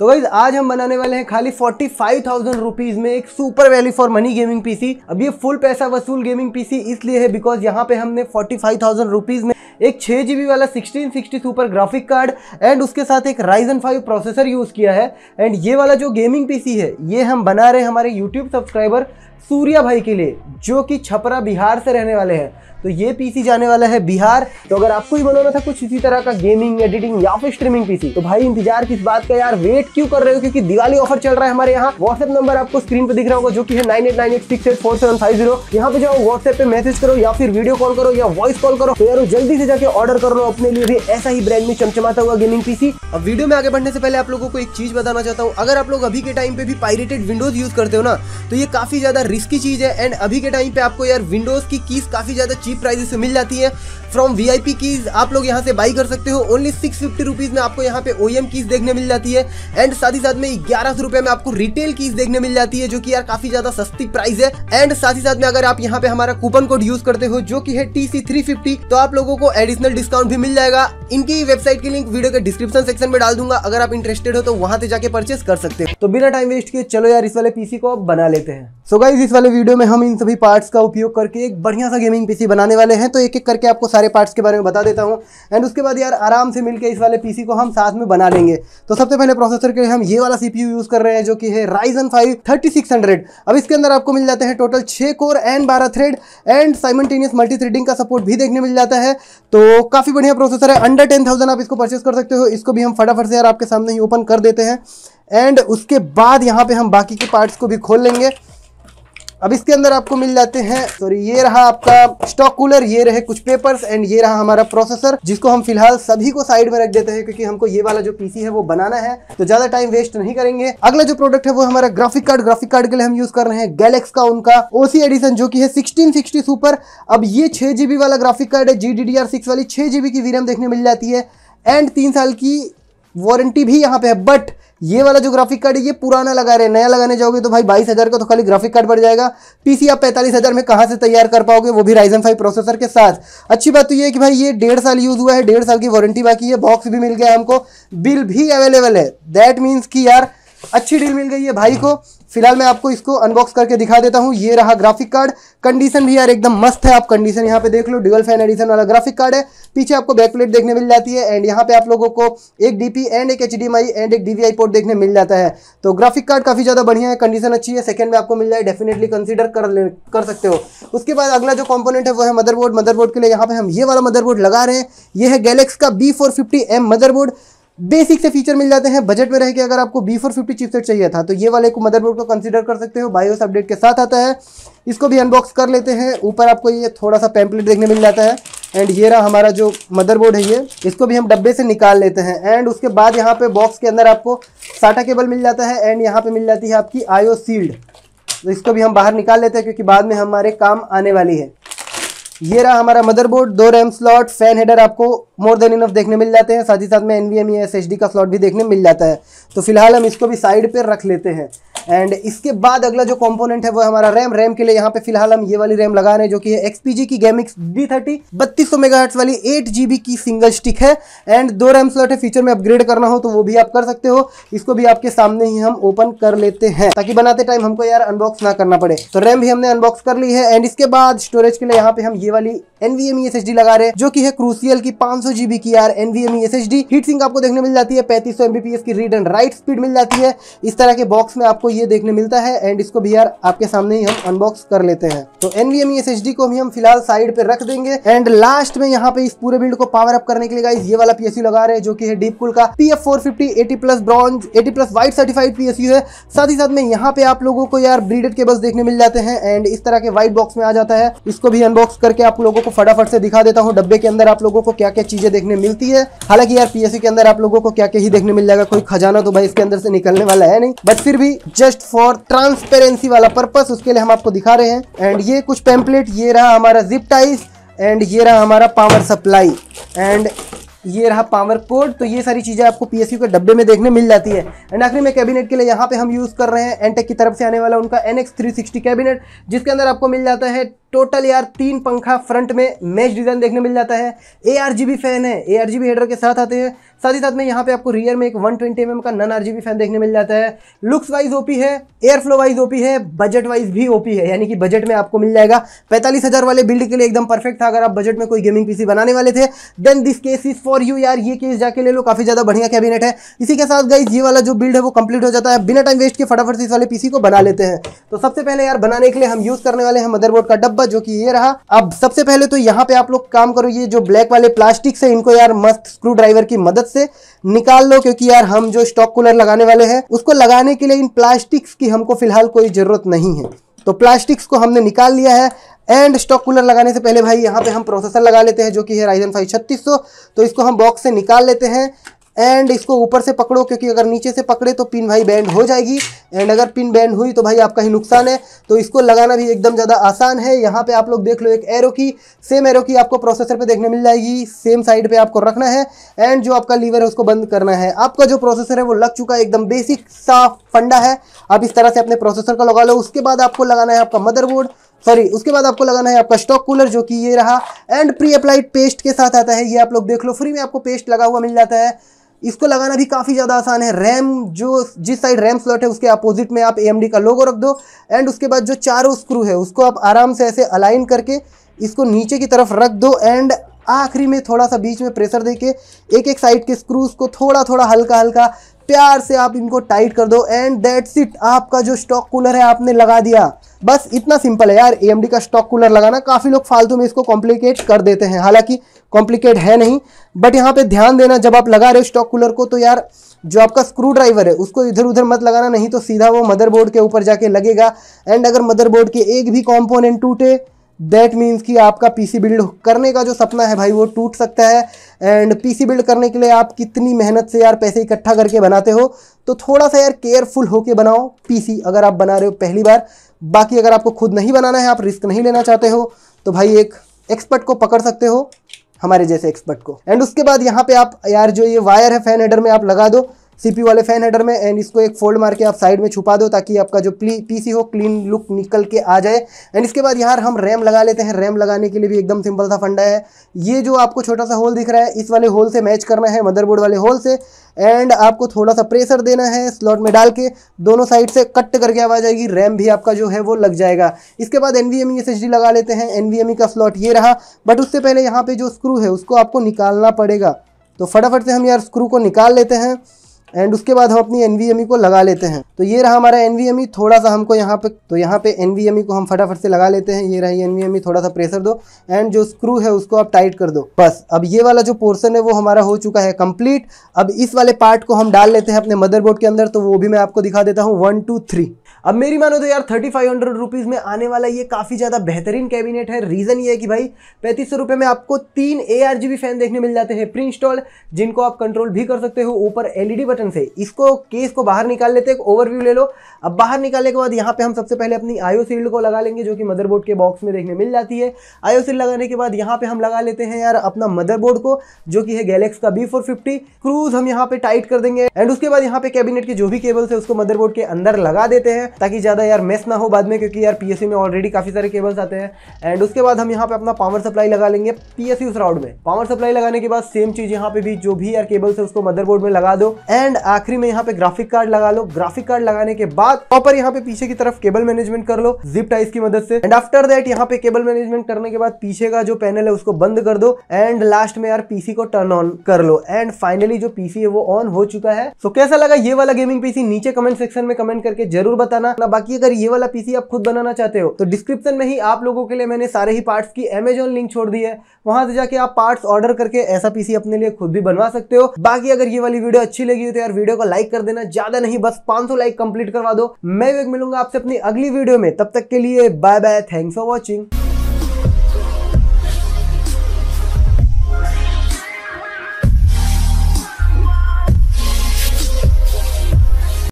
तो गाइज आज हम बनाने वाले हैं खाली फोर्टी फाइव थाउजेंड रुपीज में एक super value for money gaming PC अब ये फुल पैसा वसूल गेमिंग पीसी इसलिए है बिकॉज यहाँ पे हमने फोर्टी फाइव थाउजेंड रुपीज में एक छः जीबी वाला sixteen sixty super graphic card and उसके साथ एक राइजन फाइव प्रोसेसर यूज़ किया है एंड ये वाला जो गेमिंग पीसी है ये हम बना रहे हमारे यूट्यूब सब्सक्राइबर सूर्या भाई के लिए जो कि छपरा बिहार से रहने वाले हैं तो ये पीसी जाने वाला है बिहार तो अगर आपको ही बनाना था कुछ इसी तरह का गेमिंग एडिटिंग या फिर स्ट्रीमिंग पीसी तो भाई इंतजार किस बात का यार वेट क्यों कर रहे हो क्योंकि दिवाली ऑफर चल रहा है हमारे यहाँ व्हाट्सएप नंबर आपको स्क्रीन पर दिख रहा होगा जो कि है nine eight nine eight six eight four seven five zero यहाँ पे जाओ व्हाट्सएप पे मैसेज करो या फिर वीडियो कॉल करो या वॉइस कॉल करो तो यार जल्दी से जाके ऑर्डर कर लो अपने लिए भी ऐसा ही ब्रांड में चमचमाता हुआ गेमिंग पीसी अब वीडियो में आगे बढ़ने से पहले आप लोगों को एक चीज बताना चाहता हूँ अगर आप लोग अभी के टाइम पे भी पायरेटेड विंडोज यूज करते हो ना तो ये काफी ज्यादा रिस्की चीज है एंड अभी के टाइम पे आपको यार विंडोज की कीज काफी ज्यादा चीप प्राइजेस मिल जाती है फ्रॉम वी आई कीज़ आप लोग यहाँ से बाई कर सकते हो ओनली सिक्स फिफ्टी रुपीज़ में आपको यहाँ पे ओ एम कीज़ देखने मिल जाती है एंड साथ ही साथ में ग्यारह सौ रुपए में आपको रिटेल कीज़ देखने मिल जाती है जो कि यार काफ़ी ज़्यादा सस्ती प्राइस है एंड साथ ही साथ में अगर आप यहाँ पे हमारा कूपन कोड यूज़ करते हो जो कि है टी सी थ्री फिफ्टी तो आप लोगों को एडिशनल डिस्काउंट भी मिल जाएगा इनकी वेबसाइट की लिंक वीडियो के डिस्क्रिप्शन सेक्शन में डाल दूंगा अगर आप इंटरेस्टेड हो तो वहां से जाके परचेस कर सकते हो तो बिना टाइम वेस्ट किए चलो यार इस वाले पीसी को बना लेते हैं सो so गाइज इस वाले वीडियो में हम इन सभी पार्ट्स का उपयोग करके एक बढ़िया सा गेमिंग पीसी बनाने वाले हैं तो एक एक करके आपको सारे पार्ट्स के बारे में बता देता हूँ एंड उसके बाद यार आराम से मिलकर इस वाले पीसी को हम साथ में बना लेंगे तो सबसे पहले प्रोसेसर के लिए हम ये वाला सीपीयू यूज़ कर रहे हैं जो कि है राइजन फाइव थर्टी अब इसके अंदर आपको मिल जाते हैं टोटल छः कोर एंड बारह thread and simultaneous multi threading का सपोर्ट भी देखने मिल जाता है तो काफ़ी बढ़िया प्रोसेसर है अंडर टेन थाउजेंड आप इसको परचेस कर सकते हो इसको भी हम फटाफट से यार आपके सामने ही ओपन कर देते हैं एंड उसके बाद यहाँ पे हम बाकी के पार्ट्स को भी खोल लेंगे अब इसके अंदर आपको मिल जाते हैं सॉरी ये रहा आपका स्टॉक कूलर ये रहे कुछ पेपर्स एंड ये रहा हमारा प्रोसेसर जिसको हम फिलहाल सभी को साइड में रख देते हैं क्योंकि हमको ये वाला जो पीसी है वो बनाना है तो ज्यादा टाइम वेस्ट नहीं करेंगे अगला जो प्रोडक्ट है वो हमारा ग्राफिक कार्ड ग्राफिक कार्ड के लिए हम यूज कर रहे हैं गैलेक्स का उनका ओसी एडिशन जो की है सिक्सटीन सिक्सटी सुपर अब ये छह जीबी वाला ग्राफिक कार्ड है G D D R six वाली छह जीबी की वीरम देखने मिल जाती है एंड तीन साल की वारंटी भी यहाँ पे है बट ये वाला जो ग्राफिक कार्ड है ये पुराना लगा रहे नया लगाने जाओगे तो भाई बाईस हज़ार का तो खाली ग्राफिक कार्ड बढ़ जाएगा पीसी आप पैंतालीस हज़ार में कहाँ से तैयार कर पाओगे वो भी राइजन फाइव प्रोसेसर के साथ अच्छी बात तो ये है कि भाई ये डेढ़ साल यूज़ हुआ है डेढ़ साल की वारंटी बाकी है बॉक्स भी मिल गया हमको बिल भी अवेलेबल है दैट मीन्स की यार अच्छी डील मिल गई है भाई को फिलहाल मैं आपको इसको अनबॉक्स करके दिखा देता हूँ ये रहा ग्राफिक कार्ड कंडीशन भी यार एकदम मस्त है आप कंडीशन यहाँ पे देख लो डुअल फैन एडिशन वाला ग्राफिक कार्ड है पीछे आपको बैक प्लेट देखने मिल जाती है एंड यहाँ पे आप लोगों को एक डीपी एंड एक एच एंड एक डीवीआई पोर्ट देखने मिल जाता है तो ग्राफिक कार्ड काफी ज्यादा बढ़िया है कंडीशन अच्छी है सेकंड में आपको मिल जाए डेफिनेटली कंसिडर कर ले कर सकते हो उसके बाद अगला जो कॉम्पोनेंट है वो है मदरबोर्ड मदरबोर्ड के लिए यहाँ पे हम ये वाला मदरबोर्ड लगा रहे हैं ये है गैलेक्स का B four fifty M motherboard basic से फीचर मिल जाते हैं बजट में रह के अगर आपको बी फोर फिफ्टी चिपसेट चाहिए था तो ये वाले को मदरबोर्ड को कंसिडर कर सकते हो बायोस अपडेट के साथ आता है इसको भी अनबॉक्स कर लेते हैं ऊपर आपको ये थोड़ा सा पैम्पलेट देखने मिल जाता है एंड ये रहा हमारा जो मदरबोर्ड है ये इसको भी हम डब्बे से निकाल लेते हैं एंड उसके बाद यहाँ पे बॉक्स के अंदर आपको साटा केबल मिल जाता है एंड यहाँ पे मिल जाती है आपकी आयो सील्ड तो इसको भी हम बाहर निकाल लेते हैं क्योंकि बाद में हमारे काम आने वाली है ये रहा हमारा मदरबोर्ड दो रैम स्लॉट फैन हेडर आपको मोर देन इनफ देखने मिल जाते हैं साथ ही साथ में N V M S H D का स्लॉट भी देखने मिल जाता है तो फिलहाल हम इसको भी साइड पर रख लेते हैं एंड इसके बाद अगला जो कंपोनेंट है वो हमारा रैम रैम के लिए यहाँ पे फिलहाल हम ये वाली रैम लगा रहे हैं जो कि है एक्सपीजी की गेमिक्स डी थर्टी बत्तीस सौ वाली एट की सिंगल स्टिक है एंड दो रैम स्लॉट है फीचर में अपग्रेड करना हो तो वो भी आप कर सकते हो इसको भी आपके सामने ही हम ओपन कर लेते हैं ताकि बनाते टाइम हमको यार अनबॉक्स ना करना पड़े तो रैम भी हमने अनबॉक्स कर ली है एंड इसके बाद स्टोरेज के लिए यहाँ पे हम ये वाली एनवीएमई एस e लगा रहे जो की है क्रूसियल की पांच सौ जीबी की यार NVM S H D heat sink आपको देखने मिल जाती है पैंतीस सौ एमबीपीएस की रीड एंड राइट स्पीड मिल जाती है इस तरह के बॉक्स में आपको ये देखने मिलता है एंड इसको भी यार आपके सामने ही हम अनबॉक्स कर लेते हैं तो एनवीएम एस एच डी को भी हम फिलहाल साइड पे रख देंगे एंड लास्ट में यहाँ पे इस पूरे बिल्ड को पावर अप करने के लिए गाइस ये वाला पीएसयू लगा रहे हैं जो कि है डीप कुल का P F four fifty eighty plus bronze eighty plus white certified PSU है साथ ही साथ में यहाँ पे आप लोगों को यार ब्रीडेड केबल्स देखने मिल जाते हैं एंड इस तरह के व्हाइट बॉक्स में आ जाता है इसको भी अनबॉक्स करके आप लोगों को आपको फटाफट से दिखा देता हूँ डब्बे के अंदर आप लोगों को क्या क्या चीज़ें देखने मिलती है हालांकि यार पीएससी के अंदर आप लोगों को क्या क्या ही देखने मिल जाएगा कोई खजाना तो भाई इसके अंदर से निकलने वाला है नहीं बट फिर भी जस्ट फॉर ट्रांसपेरेंसी वाला पर्पज उसके लिए हम आपको दिखा रहे हैं एंड ये कुछ पेम्पलेट ये रहा हमारा जिप टाइस एंड ये रहा हमारा पावर सप्लाई एंड ये रहा पावर कोड तो ये सारी चीज़ें आपको पी के डब्बे में देखने मिल जाती है एंड आखिरी में कैबिनेट के लिए यहाँ पे हम यूज़ कर रहे हैं एनटेक की तरफ से आने वाला उनका एनएक्स 360 कैबिनेट जिसके अंदर आपको मिल जाता है टोटल यार तीन पंखा फ्रंट में मैच डिज़ाइन देखने मिल जाता है A R G B fan है A R G B header के साथ आते हैं साथ ही साथ में यहाँ पे आपको रियर में एक 120 ट्वेंटी mm का non R G B fan देखने मिल जाता है लुक्स वाइज ओपी है एयर फ्लो वाइज ओपी है बजट वाइज भी ओपी है यानी कि बजट में आपको मिल जाएगा पैंतालीस हज़ार वाले बिल्ड के लिए एकदम परफेक्ट था अगर आप बजट में कोई गेमिंग पीसी बनाने वाले थे then this case is for you यार ये केस जाके ले लो काफ़ी ज़्यादा बढ़िया कैबिनेट है इसी के साथ गाइज ये वाला जो बिल्ड है वो कंप्लीट हो जाता है बिना टाइम वेस्ट के फटाफट इस वाले पीसी को बना लेते हैं तो सबसे पहले यार बनाने के लिए हम यूज़ करने वाले हैं मदरबोर्ड का डब डब्बा जो कि ये रहा अब सबसे पहले तो यहाँ पे आप लोग काम करो ये जो ब्लैक वाले प्लास्टिक से इनको यार मस्त स्क्रू ड्राइवर की मदद से निकाल लो क्योंकि यार हम जो स्टॉक कूलर लगाने वाले हैं उसको लगाने के लिए इन प्लास्टिक्स की हमको फिलहाल कोई ज़रूरत नहीं है तो प्लास्टिक्स को हमने निकाल लिया है एंड स्टॉक कूलर लगाने से पहले भाई यहाँ पे हम प्रोसेसर लगा लेते हैं जो कि है राइजन फाइव छत्तीस तो इसको हम बॉक्स से निकाल लेते हैं एंड इसको ऊपर से पकड़ो क्योंकि अगर नीचे से पकड़े तो पिन भाई बैंड हो जाएगी एंड अगर पिन बैंड हुई तो भाई आपका ही नुकसान है तो इसको लगाना भी एकदम ज़्यादा आसान है यहाँ पे आप लोग देख लो एक एरो की सेम एरो की आपको प्रोसेसर पे देखने मिल जाएगी सेम साइड पे आपको रखना है एंड जो आपका लीवर है उसको बंद करना है आपका जो प्रोसेसर है वो लग चुका है एकदम बेसिक सा फंडा है आप इस तरह से अपने प्रोसेसर का लगा लो उसके बाद आपको लगाना है आपका मदरबोर्ड सॉरी उसके बाद आपको लगाना है आपका स्टॉक कूलर जो कि ये रहा एंड प्री अप्लाइड पेस्ट के साथ आता है ये आप लोग देख लो फ्री में आपको पेस्ट लगा हुआ मिल जाता है इसको लगाना भी काफ़ी ज़्यादा आसान है रैम जो जिस साइड रैम स्लॉट है उसके अपोजिट में आप ए का लोगो रख दो एंड उसके बाद जो चारों स्क्रू है उसको आप आराम से ऐसे अलाइन करके इसको नीचे की तरफ रख दो एंड आखिरी में थोड़ा सा बीच में प्रेशर देके एक एक साइड के स्क्रूज को थोड़ा थोड़ा हल्का हल्का प्यार से आप इनको टाइट कर दो एंड दैट्स इट आपका जो स्टॉक कूलर है आपने लगा दिया बस इतना सिंपल है यार ए का स्टॉक कूलर लगाना काफ़ी लोग फालतू में इसको कॉम्प्लिकेट कर देते हैं हालांकि कॉम्प्लिकेट है नहीं बट यहाँ पे ध्यान देना जब आप लगा रहे हो स्टॉक कूलर को तो यार जो आपका स्क्रू ड्राइवर है उसको इधर उधर मत लगाना नहीं तो सीधा वो मदरबोर्ड के ऊपर जाके लगेगा एंड अगर मदरबोर्ड के एक भी कॉम्पोनेंट टूटे दैट मीन्स कि आपका पीसी बिल्ड करने का जो सपना है भाई वो टूट सकता है एंड पीसी बिल्ड करने के लिए आप कितनी मेहनत से यार पैसे इकट्ठा करके बनाते हो तो थोड़ा सा यार केयरफुल होके बनाओ पीसी अगर आप बना रहे हो पहली बार बाकी अगर आपको खुद नहीं बनाना है आप रिस्क नहीं लेना चाहते हो तो भाई एक एक्सपर्ट को पकड़ सकते हो हमारे जैसे एक्सपर्ट को एंड उसके बाद यहाँ पे आप यार जो ये वायर है फैन हेडर में आप लगा दो सीपी वाले फैन हेडर में एंड इसको एक फोल्ड मार के आप साइड में छुपा दो ताकि आपका जो पीसी हो क्लीन लुक निकल के आ जाए एंड इसके बाद यहाँ हम रैम लगा लेते हैं रैम लगाने के लिए भी एकदम सिंपल सा फंडा है ये जो आपको छोटा सा होल दिख रहा है इस वाले होल से मैच करना है मदरबोर्ड वाले होल से एंड आपको थोड़ा सा प्रेशर देना है स्लॉट में डाल के दोनों साइड से कट करके आवाज आएगी रैम भी आपका जो है वो लग जाएगा इसके बाद एन वी e लगा लेते हैं एन e का स्लॉट ये रहा बट उससे पहले यहाँ पर जो स्क्रू है उसको आपको निकालना पड़ेगा तो फटाफट से हम यार स्क्रू को निकाल लेते हैं एंड उसके बाद हम अपनी एन e को लगा लेते हैं तो ये रहा हमारा एन e, थोड़ा सा हमको यहाँ पे तो यहाँ पे एन e को हम फटाफट से लगा लेते हैं ये रही एन थोड़ा सा प्रेशर दो एंड जो स्क्रू है उसको आप टाइट कर दो बस अब ये वाला जो पोर्सन है वो हमारा हो चुका है कंप्लीट अब इस वाले पार्ट को हम डाल लेते हैं अपने मदरबोर्ड के अंदर तो वो भी मैं आपको दिखा देता हूँ वन टू थ्री अब मेरी मानो तो यार थर्टी फाइव हंड्रेड रुपीज़ में आने वाला ये काफ़ी ज़्यादा बेहतरीन कैबिनेट है रीज़न ये है कि भाई पैंतीस सौ रुपये में आपको तीन A R G B fan देखने मिल जाते हैं प्री इंस्टॉल जिनको आप कंट्रोल भी कर सकते हो ऊपर एल ई डी बटन से इसको केस को बाहर निकाल लेते हैं ओवरव्यू ले लो अब बाहर निकालने के बाद यहाँ पे हम सबसे पहले अपनी आयो सील्ड को लगा लेंगे जो कि मदरबोर्ड के बॉक्स में देखने मिल जाती है आयो सील्ड लगाने के बाद यहाँ पे हम लगा लेते हैं यार अपना मदरबोर्ड को जो कि है गैलेक्स का बी फोर फिफ्टी क्रूज हम यहाँ पे टाइट कर देंगे एंड उसके बाद यहाँ पे कैबिनेट के जो भी केबल्स है उसको मदरबोर्ड के अंदर लगा देते हैं ताकि ज़्यादा यार मेस ना हो बाद में क्योंकि यार पी में ऑलरेडी काफ़ी सारे केबल्स आते हैं एंड उसके बाद हम यहाँ पे अपना पावर सप्लाई लगा लेंगे पी उस राउंड में पावर सप्लाई लगाने के बाद सेम चीज़ यहाँ पे भी जो भी यार केबल्स है उसको मदरबोर्ड में लगा दो एंड आखिरी में यहाँ पे ग्राफिक कार्ड लगा लो ग्राफिक कार्ड लगाने के बाद बाद प्रॉपर यहाँ पे पीछे की तरफ केबल मैनेजमेंट कर लो जिप टाइस की मदद से एंड आफ्टर दैट यहाँ पे केबल मैनेजमेंट करने के बाद पीछे का जो पैनल है उसको बंद कर दो एंड लास्ट में यार पीसी को टर्न ऑन कर लो एंड फाइनली जो पीसी है वो ऑन हो चुका है सो so, कैसा लगा ये वाला गेमिंग पीसी नीचे कमेंट सेक्शन में कमेंट करके जरूर बताना ना बाकी अगर ये वाला पीसी आप खुद बनाना चाहते हो तो डिस्क्रिप्शन में ही आप लोगों के लिए मैंने सारे ही पार्ट्स की अमेजोन लिंक छोड़ दी है वहां से जाके आप पार्ट्स ऑर्डर करके ऐसा पीसी अपने लिए खुद भी बनवा सकते हो बाकी अगर ये वाली वीडियो अच्छी लगी हो तो यार वीडियो को लाइक कर देना ज्यादा नहीं बस पांच लाइक कंप्लीट करवा दो मैं मिलूंगा आपसे अपनी अगली वीडियो में तब तक के लिए bye bye thanks for watching